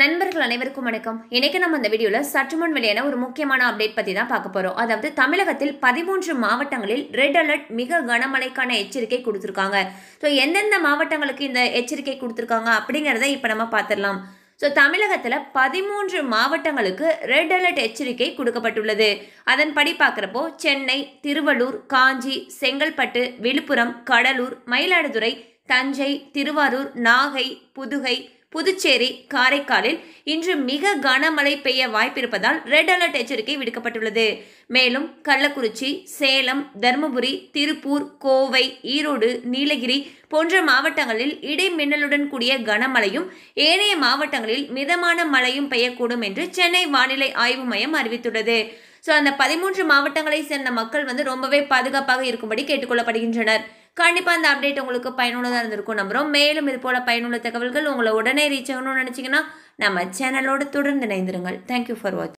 நண்பர்கள் அனைவருக்கும் வணக்கம் இன்னைக்கு நம்ம இந்த வீடியோவில் சற்று முன் வெளியான ஒரு முக்கியமான அப்டேட் பற்றி தான் பார்க்க போகிறோம் அதாவது தமிழகத்தில் பதிமூன்று மாவட்டங்களில் ரெட் அலர்ட் மிக கனமழைக்கான எச்சரிக்கை கொடுத்துருக்காங்க ஸோ எந்தெந்த மாவட்டங்களுக்கு இந்த எச்சரிக்கை கொடுத்துருக்காங்க அப்படிங்கிறத இப்போ நம்ம பார்த்துடலாம் ஸோ தமிழகத்தில் பதிமூன்று மாவட்டங்களுக்கு ரெட் அலர்ட் எச்சரிக்கை கொடுக்கப்பட்டுள்ளது அதன்படி பார்க்குறப்போ சென்னை திருவள்ளூர் காஞ்சி செங்கல்பட்டு விழுப்புரம் கடலூர் மயிலாடுதுறை தஞ்சை திருவாரூர் நாகை புதுகை புதுச்சேரி காரைக்காலில் இன்று மிக கனமழை பெய்ய வாய்ப்பிருப்பதால் ரெட் அலர்ட் எச்சரிக்கை விடுக்கப்பட்டுள்ளது மேலும் கள்ளக்குறிச்சி சேலம் தருமபுரி திருப்பூர் கோவை ஈரோடு நீலகிரி போன்ற மாவட்டங்களில் இடைமின்னலுடன் கூடிய கனமழையும் ஏனைய மாவட்டங்களில் மிதமான மழையும் பெய்யக்கூடும் என்று சென்னை வானிலை ஆய்வு மையம் அறிவித்துள்ளது ஸோ அந்த பதிமூன்று மாவட்டங்களை சேர்ந்த மக்கள் வந்து ரொம்பவே பாதுகாப்பாக இருக்கும்படி கேட்டுக்கொள்ளப்படுகின்றனர் கண்டிப்பாக அந்த அப்டேட் உங்களுக்கு பயனுள்ளதாக இருந்திருக்கும் நம்புகிறோம் மேலும் இது போல் பயனுள்ள தகவல்கள் உங்களை உடனே ரீச் ஆகணும்னு நினச்சிங்கன்னா நம்ம சேனலோடு தொடர்ந்து இணைந்துருங்கள் தேங்க்யூ ஃபார் வாட்சிங்